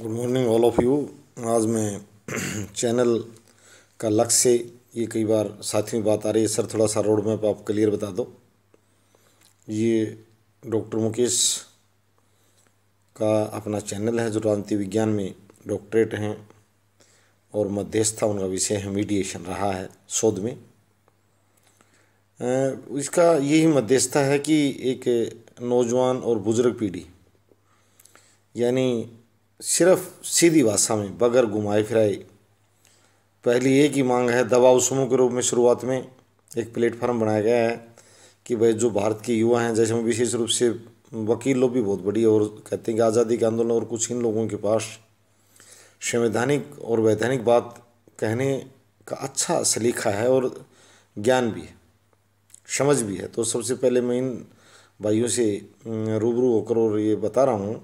good morning all of you आज मैं channel का लक्ष्य ये कई बार साथियों में बात आ रही है सर थोड़ा सा रोड मैप आप क्लियर बता दो ये डॉक्टर मुकेश का अपना चैनल है जो राजनीति विज्ञान में डॉक्टरेट हैं और मध्यस्थता उनका विषय है मीडिएशन रहा है शोध में इसका यही मध्यस्थता है कि एक नौजवान और बुज़ुर्ग पीढ़ी यानी सिर्फ सीधी भाषा में बगैर घुमाए फिराए पहली एक ही मांग है दबाव समूह के रूप में शुरुआत में एक प्लेटफार्म बनाया गया है कि भाई जो भारत के युवा हैं जैसे विशेष रूप से वकील लोग भी बहुत बड़ी और कहते हैं कि आज़ादी के आंदोलन और कुछ इन लोगों के पास संवैधानिक और वैधानिक बात कहने का अच्छा सलीखा है और ज्ञान भी है समझ भी है तो सबसे पहले मैं इन भाइयों से रूबरू होकर और ये बता रहा हूँ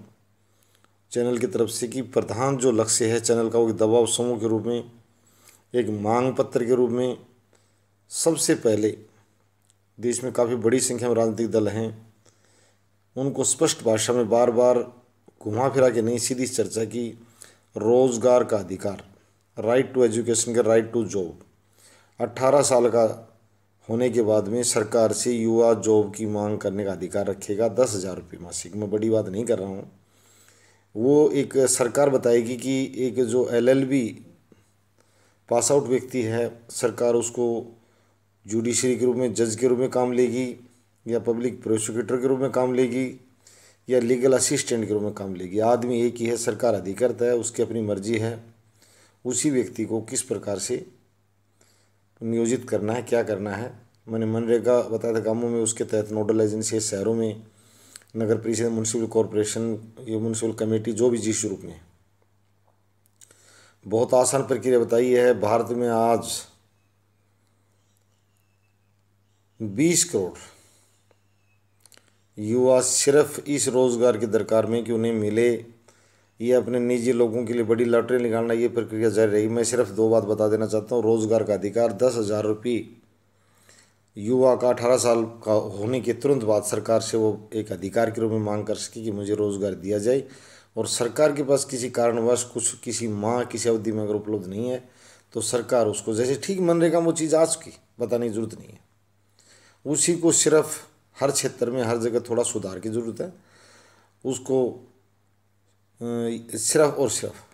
चैनल की तरफ से कि प्रधान जो लक्ष्य है चैनल का वो दबाव समूह के रूप में एक मांग पत्र के रूप में सबसे पहले देश में काफ़ी बड़ी संख्या में राजनीतिक दल हैं उनको स्पष्ट भाषा में बार बार घुमा फिरा के नहीं सीधी चर्चा की रोज़गार का अधिकार राइट टू एजुकेशन के राइट टू जॉब 18 साल का होने के बाद में सरकार से युवा जॉब की मांग करने का अधिकार रखेगा दस हज़ार रुपये मासिक मैं बड़ी बात नहीं कर रहा हूँ वो एक सरकार बताएगी कि एक जो एलएलबी पास आउट व्यक्ति है सरकार उसको जुडिशरी के रूप में जज के रूप में काम लेगी या पब्लिक प्रोसिक्यूटर के रूप में काम लेगी या लीगल असिस्टेंट के रूप में काम लेगी आदमी एक ही है सरकार अधिकृत है उसकी अपनी मर्जी है उसी व्यक्ति को किस प्रकार से नियोजित करना है क्या करना है मैंने मनरेगा बताया था कामों में उसके तहत नोडल एजेंसी शहरों में नगर परिषद म्यूनसिपल कॉरपोरेशन ये म्यूनसिपल कमेटी जो भी जिस रूप में बहुत आसान प्रक्रिया बताई है भारत में आज 20 करोड़ युवा सिर्फ इस रोज़गार की दरकार में कि उन्हें मिले ये अपने निजी लोगों के लिए बड़ी लॉटरी निकालना ये प्रक्रिया जारी रही मैं सिर्फ दो बात बता देना चाहता हूँ रोज़गार का अधिकार दस हज़ार रुपये युवा का अठारह साल का होने के तुरंत बाद सरकार से वो एक अधिकार के रूप में मांग कर सके कि मुझे रोज़गार दिया जाए और सरकार के पास किसी कारणवश कुछ किसी माह किसी अवधि में अगर उपलब्ध नहीं है तो सरकार उसको जैसे ठीक मनरेगा वो चीज़ आ चुकी बताने की जरूरत नहीं है उसी को सिर्फ हर क्षेत्र में हर जगह थोड़ा सुधार की ज़रूरत है उसको सिर्फ और सिर्फ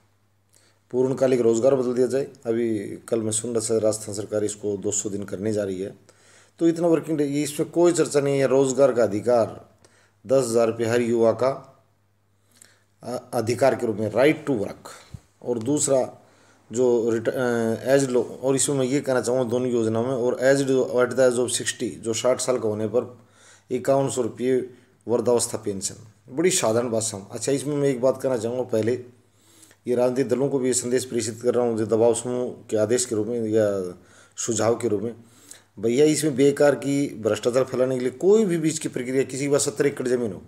पूर्णकालिक रोज़गार बदल दिया जाए अभी कल मैं सुन रहा था राजस्थान सरकार इसको 200 दिन करने जा रही है तो इतना वर्किंग डे इसमें कोई चर्चा नहीं है रोजगार का अधिकार दस हज़ार रुपये हर युवा का अधिकार के रूप में राइट टू वर्क और दूसरा जो एज लो और इसमें मैं ये कहना चाहूँगा दोनों योजनाओं में और age at the age of sixty जो साठ साल का होने पर इक्यावन सौ रुपये वर्धावस्था पेंशन बड़ी साधारण बात सम अच्छा इसमें मैं एक बात कहना चाहूँगा पहले ये राजनीतिक दलों को भी संदेश प्रेषित कर रहा हूँ जो दबाव समूह के आदेश के रूप में या सुझाव के रूप में भैया इसमें बेकार की भ्रष्टाचार फैलाने के लिए कोई भी बीज की प्रक्रिया किसी के पास सत्तर एकड़ जमीन हो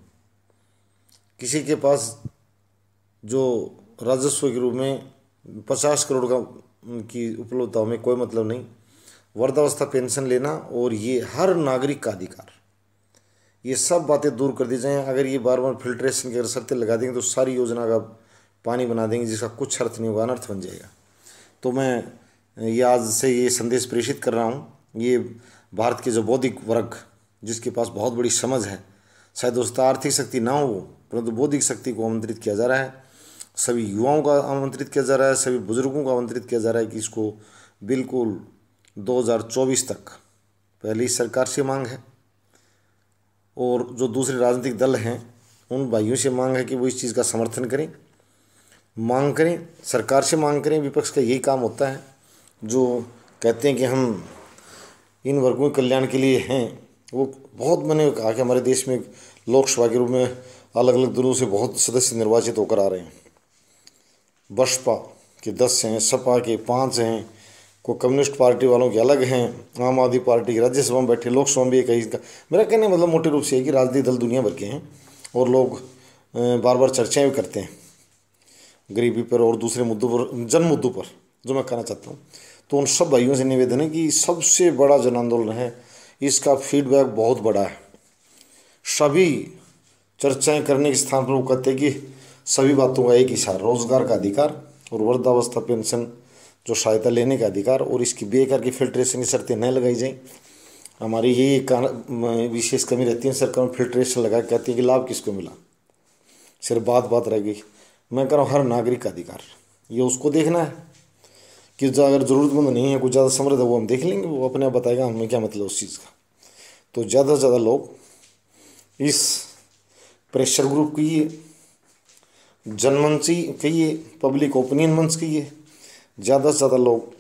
किसी के पास जो राजस्व के रूप में पचास करोड़ का की उपलब्धता में कोई मतलब नहीं वर्धावस्था पेंशन लेना और ये हर नागरिक का अधिकार ये सब बातें दूर कर दी जाएँ अगर ये बार बार फिल्ट्रेशन की अगर शर्तें लगा देंगे तो सारी योजना का पानी बना देंगे जिसका कुछ अर्थ नहीं होगा अनर्थ बन जाएगा तो मैं ये आज से ये संदेश प्रेषित कर रहा हूँ ये भारत के जो बौद्धिक वर्ग जिसके पास बहुत बड़ी समझ है शायद उसका आर्थिक शक्ति ना हो परंतु बौद्धिक शक्ति को आमंत्रित किया जा रहा है सभी युवाओं का आमंत्रित किया जा रहा है सभी बुजुर्गों का आमंत्रित किया जा रहा है कि इसको बिल्कुल 2024 तक पहली सरकार से मांग है और जो दूसरे राजनीतिक दल हैं उन भाइयों से मांग है कि वो इस चीज़ का समर्थन करें मांग करें सरकार से मांग करें विपक्ष का यही काम होता है जो कहते हैं कि हम इन वर्गों के कल्याण के लिए हैं वो बहुत मैंने कहा कि हमारे देश में लोकसभा के रूप में अलग अलग दलों से बहुत सदस्य निर्वाचित होकर आ रहे हैं बसपा के दस हैं सपा के पाँच हैं को कम्युनिस्ट पार्टी वालों के अलग हैं आम आदमी पार्टी के राज्यसभा में बैठे लोकसभा में भी कहीं इसका मेरा कहने मतलब मोटे रूप से है कि राजनीतिक दल दुनिया भर के हैं और लोग बार बार चर्चाएँ भी करते हैं गरीबी पर और दूसरे मुद्दों पर जन मुद्दों पर जो मैं कहना चाहता हूँ तो उन सब भाइयों से निवेदन है कि सबसे बड़ा जन आंदोलन है इसका फीडबैक बहुत बड़ा है सभी चर्चाएं करने के स्थान पर वो कहते हैं कि सभी बातों का एक हिस्सा रोजगार का अधिकार और वृद्धावस्था पेंशन जो सहायता लेने का अधिकार और इसकी बेकार की फिल्ट्रेशन की शर्तें नहीं लगाई जाएं हमारी ही विशेष कमी रहती है सरकार में फिल्ट्रेशन लगा कहती है कि लाभ किसको मिला सिर्फ बात बात रह गई मैं कह रहा हूँ हर नागरिक का अधिकार ये उसको देखना है कि अगर ज़रूरतमंद नहीं है कुछ ज़्यादा समृद्ध है वो हम देख लेंगे वो अपने आप बताएगा हमें क्या मतलब उस चीज़ का तो ज़्यादा से ज़्यादा लोग इस प्रेशर ग्रुप कहिए जनमंच कहिए पब्लिक ओपिनियन मंच कहिए ज़्यादा से ज़्यादा लोग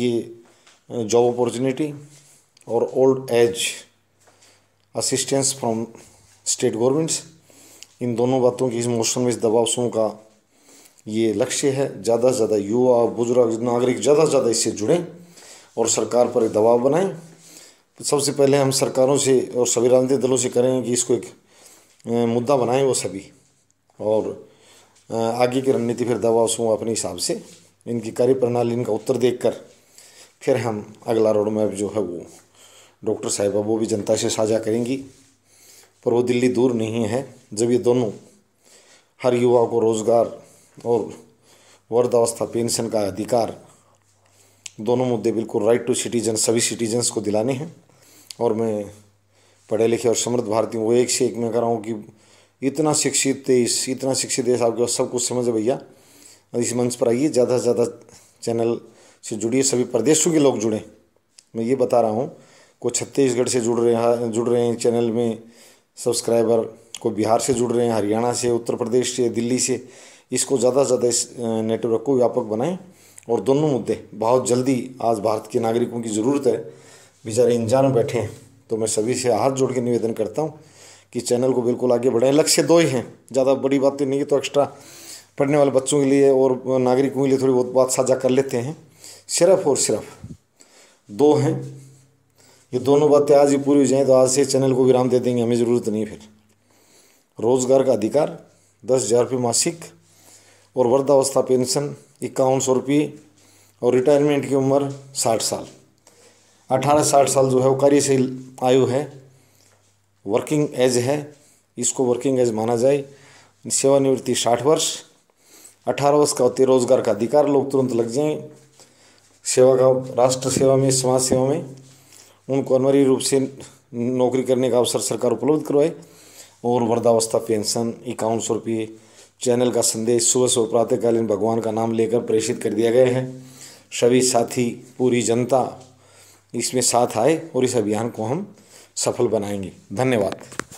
ये जॉब अपॉर्चुनिटी और old age assistance from state governments इन दोनों बातों की इस मोशन में इस दबाव का ये लक्ष्य है ज़्यादा से ज़्यादा युवा बुजुर्ग नागरिक ज़्यादा से ज़्यादा इससे जुड़ें और सरकार पर एक दबाव बनाएं सबसे पहले हम सरकारों से और सभी राजनीतिक दलों से करें कि इसको एक मुद्दा बनाएं वो सभी और आगे की रणनीति फिर दबाव सुँ अपने हिसाब से इनकी कार्यप्रणाली इनका उत्तर देख कर फिर हम अगला रोड मैप जो है वो डॉक्टर साहिबा वो भी जनता से साझा करेंगी पर वो दिल्ली दूर नहीं है जब ये दोनों हर युवा को रोज़गार और वर्धावस्था पेंशन का अधिकार दोनों मुद्दे बिल्कुल राइट टू सिटीजन सभी सिटीजन्स को दिलाने हैं और मैं पढ़े लिखे और समृद्ध भारतीय हूँ वो एक से एक मैं कर रहा हूँ कि इतना शिक्षित देश इतना शिक्षित देश आपके पास सब कुछ समझ भैया इस मंच पर आइए ज़्यादा से ज़्यादा चैनल से जुड़िए सभी प्रदेशों के लोग जुड़ें मैं ये बता रहा हूँ को छत्तीसगढ़ से जुड़ रहे जुड़ रहे हैं चैनल में सब्सक्राइबर को बिहार से जुड़ रहे हैं हरियाणा से उत्तर प्रदेश से दिल्ली से इसको ज़्यादा से ज़्यादा इस नेटवर्क को व्यापक बनाएं और दोनों मुद्दे बहुत जल्दी आज भारत के नागरिकों की ज़रूरत है बेचारे इंजान में बैठे हैं तो मैं सभी से हाथ जोड़ के निवेदन करता हूँ कि चैनल को बिल्कुल आगे बढ़ाएं लक्ष्य दो ही हैं ज़्यादा बड़ी बात तो नहीं है तो एक्स्ट्रा पढ़ने वाले बच्चों के लिए और नागरिकों के लिए थोड़ी बहुत बात साझा कर लेते हैं सिर्फ और सिर्फ दो हैं ये दोनों बातें आज ही पूरी हो जाएँ तो आज से चैनल को विराम दे देंगे हमें ज़रूरत नहीं फिर रोज़गार का अधिकार दस हज़ार रुपये मासिक और वृद्धावस्था पेंशन इक्यावन सौ रुपये और रिटायरमेंट की उम्र साठ साल अठारह साठ साल जो है वो कार्यशील आयु है वर्किंग एज है इसको वर्किंग एज माना जाए सेवानिवृत्ति साठ वर्ष अठारह वर्ष का होते रोजगार का अधिकार लोग तुरंत लग जाएं सेवा का राष्ट्र सेवा में समाज सेवा में उनको अनिवार्य रूप से नौकरी करने का अवसर सरकार उपलब्ध करवाए और वृद्धावस्था पेंशन इक्यावन सौ रुपये चैनल का संदेश सुबह सुबह प्रातःकालीन भगवान का नाम लेकर प्रेषित कर दिया गया है सभी साथी पूरी जनता इसमें साथ आए और इस अभियान को हम सफल बनाएंगे धन्यवाद